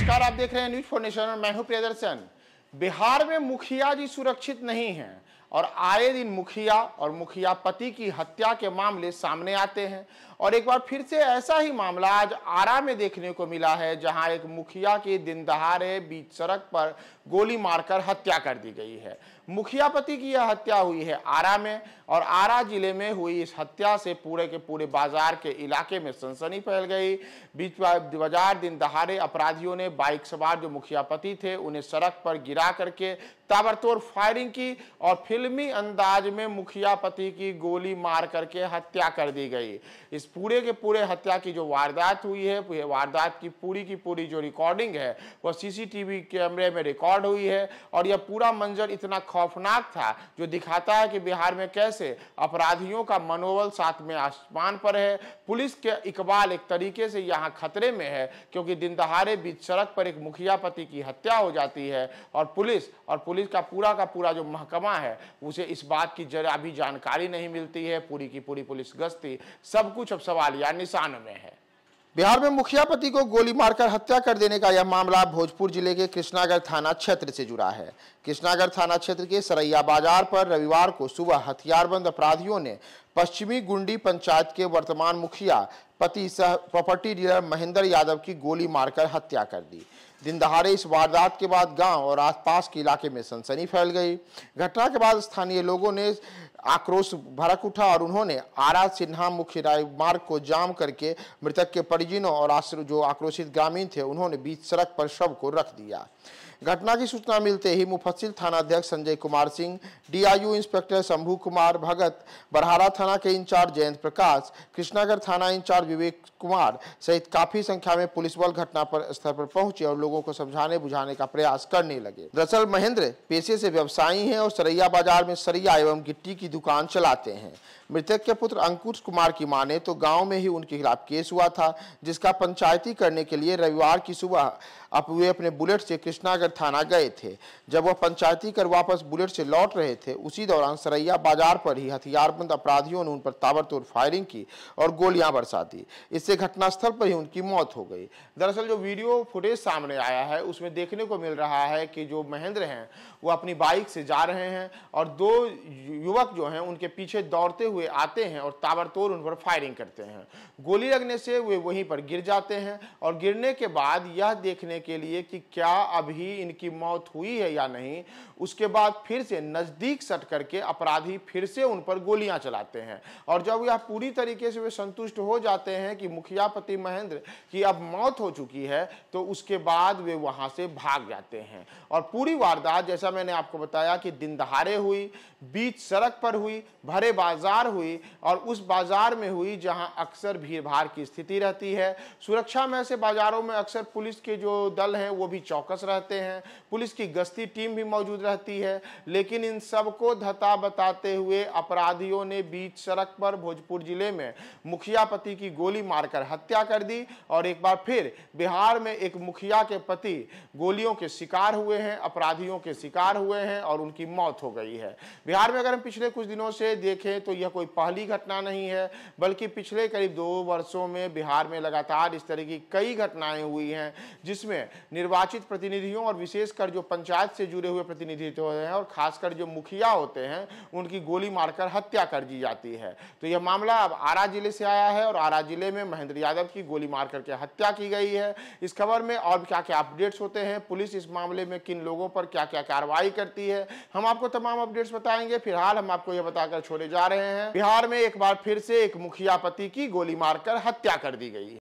नमस्कार आप देख रहे हैं न्यूज फोर नेशन और मैं हूं प्रियदर्शन बिहार में मुखिया जी सुरक्षित नहीं हैं और आए दिन मुखिया और मुखिया पति की हत्या के मामले सामने आते हैं और एक बार फिर से ऐसा ही मामला आज आरा में देखने को मिला है जहां एक मुखिया के दिन दहाड़े बीच सड़क पर गोली मारकर हत्या कर दी गई है मुखियापति की यह हत्या हुई है आरा में और आरा जिले में हुई इस हत्या से पूरे के पूरे बाजार के इलाके में सनसनी फैल गई बीच बाजार दिन दहाड़े अपराधियों ने बाइक सवार जो मुखियापति थे उन्हें सड़क पर गिरा करके ताबड़तोड़ फायरिंग की और फिल्मी अंदाज में मुखियापति की गोली मार करके हत्या कर दी गई इस पूरे के पूरे हत्या की जो वारदात हुई है वारदात की पूरी की पूरी जो रिकॉर्डिंग है वह सीसीटीवी कैमरे में रिकॉर्ड रिकॉर्ड हुई है और यह पूरा मंजर इतना खौफनाक था जो दिखाता है कि बिहार में कैसे अपराधियों का मनोबल साथ में आसमान पर है पुलिस के इकबाल एक तरीके से यहाँ खतरे में है क्योंकि दिन दहाड़े बीच सड़क पर एक मुखिया पति की हत्या हो जाती है और पुलिस और पुलिस का पूरा का पूरा जो महकमा है उसे इस बात की जरा भी जानकारी नहीं मिलती है पूरी की पूरी पुलिस गश्ती सब कुछ अब सवाल या निशान में है बिहार में मुखिया पति को गोली मारकर हत्या कर देने का यह मामला भोजपुर जिले के कृष्णागढ़ थाना क्षेत्र से जुड़ा है कृष्णागढ़ थाना क्षेत्र के सरैया बाजार पर रविवार को सुबह हथियारबंद अपराधियों ने पश्चिमी गुंडी पंचायत के वर्तमान मुखिया पति सह प्रॉपर्टी डीलर महेंद्र यादव की गोली मारकर हत्या कर दी दिन दहाड़े इस वारदात के बाद गांव और आसपास के इलाके में सनसनी फैल गई घटना के बाद स्थानीय लोगों ने आक्रोश भड़क उठा और उन्होंने आरा सिन्हा मुख्य राजमार्ग को जाम करके मृतक के परिजनों और जो आक्रोशित ग्रामीण थे उन्होंने बीच सड़क पर शव को रख दिया घटना की सूचना मिलते ही मुफस्सिल थानाध्यक्ष संजय कुमार सिंह डीआईयू इंस्पेक्टर शंभू कुमार भगत बरहारा थाना के इंचार्ज जयंत प्रकाश कृष्णागढ़ थाना इंचार्ज विवेक कुमार सहित काफी संख्या में पुलिस बल घटना पर स्थल पर पहुंचे और लोग लोगों को समझाने बुझाने का प्रयास करने लगे दरअसल महेंद्र पेशे से व्यवसायी हैं और सरैया बाजार में सरैया एवं गिट्टी की दुकान चलाते हैं मृतक के पुत्र अंकुश कुमार की माने तो गांव में ही उनके खिलाफ केस हुआ था जिसका पंचायती करने के लिए रविवार की सुबह अब वे अपने बुलेट से कृष्णागढ़ थाना गए थे जब वह पंचायती कर वापस बुलेट से लौट रहे थे उसी दौरान सरैया बाजार पर ही हथियारबंद अपराधियों ने उन पर ताबड़तोड़ फायरिंग की और गोलियां बरसा दी इससे घटनास्थल पर ही उनकी मौत हो गई दरअसल जो वीडियो फुटेज सामने आया है उसमें देखने को मिल रहा है कि जो महेंद्र हैं वो अपनी बाइक से जा रहे हैं और दो युवक जो हैं उनके पीछे दौड़ते हुए आते हैं और ताबड़तोड़ उन पर फायरिंग करते हैं गोली लगने से वे वहीं पर गिर जाते हैं और गिरने के बाद यह देखने के लिए कि क्या अभी इनकी मौत हुई है या नहीं उसके बाद फिर से नज़दीक सट करके अपराधी फिर से उन पर गोलियां चलाते हैं और जब यह पूरी तरीके से वे संतुष्ट हो जाते हैं कि मुखिया पति महेंद्र की अब मौत हो चुकी है तो उसके बाद बाद वे वहां से भाग जाते हैं और पूरी वारदात जैसा मैंने आपको बताया कि दिन दहाड़े हुई बीच सड़क पर हुई भरे बाजार हुई और उस बाजार में हुई जहां अक्सर भीड़भाड़ की स्थिति रहती है सुरक्षा में ऐसे बाजारों में अक्सर पुलिस के जो दल हैं वो भी चौकस रहते हैं पुलिस की गश्ती टीम भी मौजूद रहती है लेकिन इन सबको धता बताते हुए अपराधियों ने बीच सड़क पर भोजपुर जिले में मुखिया पति की गोली मारकर हत्या कर दी और एक बार फिर बिहार में एक मुखिया के पति गोलियों के शिकार हुए हैं अपराधियों के शिकार हुए हैं और उनकी मौत हो गई है बिहार में अगर हम पिछले कुछ दिनों से देखें तो यह कोई पहली घटना नहीं है बल्कि पिछले करीब दो वर्षों में बिहार में लगातार इस तरह की कई घटनाएं हुई हैं जिसमें निर्वाचित प्रतिनिधियों और विशेषकर जो पंचायत से जुड़े हुए प्रतिनिधि होते हैं और खासकर जो मुखिया होते हैं उनकी गोली मारकर हत्या कर दी जाती है तो यह मामला अब आरा जिले से आया है और आरा जिले में महेंद्र यादव की गोली मार करके हत्या की गई है इस खबर में और क्या क्या अपडेट्स होते हैं पुलिस इस मामले में किन लोगों पर क्या क्या कार्रवाई करती है हम आपको तमाम अपडेट्स बताएंगे फिलहाल हम आपको ये बताकर छोड़े जा रहे हैं बिहार में एक बार फिर से एक मुखिया पति की गोली मारकर हत्या कर दी गई